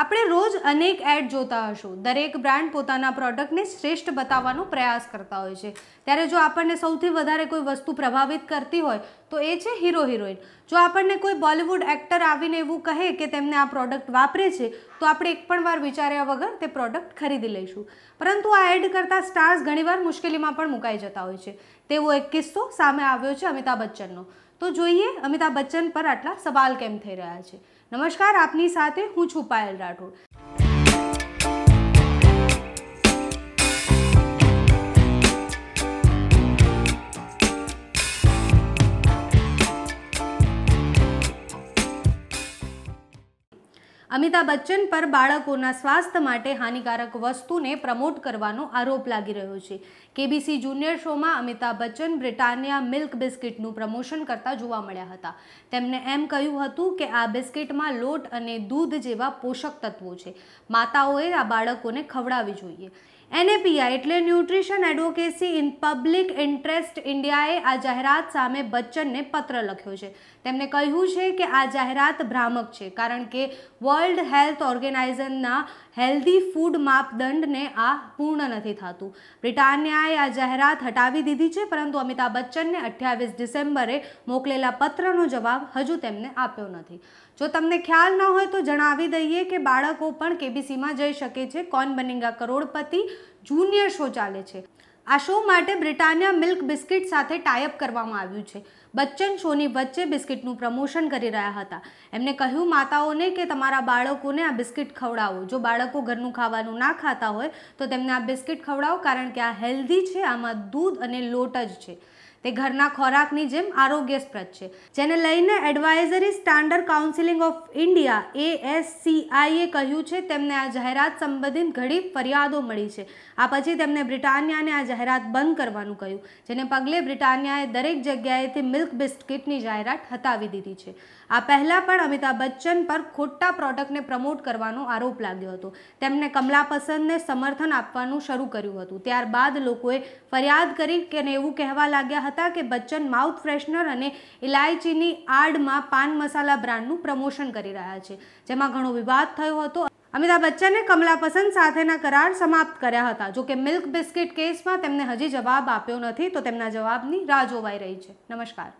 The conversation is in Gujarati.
આપણે રોજ અનેક એડ જોતા હશું દરેક બ્રાન્ડ પોતાના પ્રોડક્ટને શ્રેષ્ઠ બતાવવાનો પ્રયાસ કરતા હોય છે ત્યારે જો આપણને સૌથી વધારે કોઈ વસ્તુ પ્રભાવિત કરતી હોય તો એ છે હીરો હિરોઈન જો આપણને કોઈ બોલિવૂડ એક્ટર આવીને એવું કહે કે તેમને આ પ્રોડક્ટ વાપરે છે તો આપણે એક પણ વાર વિચાર્યા વગર તે પ્રોડક્ટ ખરીદી લઈશું પરંતુ આ એડ કરતાં સ્ટાર્સ ઘણીવાર મુશ્કેલીમાં પણ મુકાઈ જતા હોય છે તેવો એક કિસ્સો સામે આવ્યો છે અમિતાભ બચ્ચનનો તો જોઈએ અમિતાભ બચ્ચન પર આટલા સવાલ કેમ થઈ રહ્યા છે નમસ્કાર આપની સાથે હું છું પાયલ રાઠોડ અમિતાભ બચ્ચન પર બાળકોના સ્વાસ્થ્ય માટે હાનિકારક વસ્તુને પ્રમોટ કરવાનો આરોપ લાગી રહ્યો છે કેબીસી જુનિયર શોમાં અમિતાભ બચ્ચન બ્રિટાનિયા મિલ્ક બિસ્કિટનું પ્રમોશન કરતા જોવા મળ્યા હતા તેમણે એમ કહ્યું હતું કે આ બિસ્કિટમાં લોટ અને દૂધ જેવા પોષક તત્વો છે માતાઓએ આ બાળકોને ખવડાવવી જોઈએ એનએપીઆઈ એટલે nutrition advocacy in public interest ઇન્ડિયાએ આ જાહેરાત સામે બચ્ચનને પત્ર લખ્યો છે તેમણે કહ્યું છે કે આ જાહેરાત ભ્રામક છે કારણ કે વર્લ્ડ હેલ્થ ઓર્ગેનાઇઝનના હેલ્ધી ફૂડ માપદંડને આ પૂર્ણ નથી થતું બ્રિટાનિયાએ આ જાહેરાત હટાવી દીધી છે પરંતુ અમિતાભ બચ્ચનને અઠ્યાવીસ ડિસેમ્બરે મોકલેલા પત્રનો જવાબ હજુ તેમને આપ્યો નથી જો તમને ખ્યાલ ન હોય તો જણાવી દઈએ કે બાળકો પણ કેબીસીમાં જઈ શકે છે કોન બનેગા કરોડપતિ જુનિયર શો ચાલે છે આ શો માટે બ્રિટાનિયા મિલ્ક બિસ્કિટ સાથે ટાઈઅપ કરવામાં આવ્યું છે બચ્ચન શોની વચ્ચે બિસ્કિટનું પ્રમોશન કરી રહ્યા હતા એમને કહ્યું માતાઓને કે તમારા બાળકોને આ બિસ્કિટ ખવડાવો જો બાળકો ઘરનું ખાવાનું ના ખાતા હોય તો તેમને આ બિસ્કિટ ખવડાવો કારણ કે આ હેલ્ધી છે આમાં દૂધ અને લોટ જ છે તે ઘરના ખોરાકની જેમ આરોગ્યસ્પ્રદ છે જેને લઈને advisory standard counselling of India એએસસીઆઈએ કહ્યું છે તેમને આ જાહેરાત સંબંધિત ઘણી ફરિયાદો મળી છે આ પછી તેમને બ્રિટાનિયાને આ જાહેરાત બંધ કરવાનું કહ્યું જેને પગલે બ્રિટાનિયાએ દરેક જગ્યાએથી મિલ્ક બિસ્કિટની જાહેરાત હટાવી દીધી છે આ પહેલાં પણ અમિતાભ બચ્ચન પર ખોટા પ્રોડક્ટને પ્રમોટ કરવાનો આરોપ લાગ્યો હતો તેમને કમલા પસંદને સમર્થન આપવાનું શરૂ કર્યું હતું ત્યારબાદ લોકોએ ફરિયાદ કરી કે એવું કહેવા લાગ્યા હતા કે બચ્ચન માઉથ ફ્રેશનર અને ઇલાયચીની આડમાં પાન મસાલા બ્રાન્ડનું પ્રમોશન કરી રહ્યા છે જેમાં ઘણો વિવાદ થયો હતો અમિતાભ બચ્ચને કમલા પસંદ સાથેના કરાર સમાપ્ત કર્યા હતા જોકે મિલ્ક બિસ્કિટ કેસમાં તેમને હજી જવાબ આપ્યો નથી તો તેમના જવાબની રાહ જોવાઈ રહી છે નમસ્કાર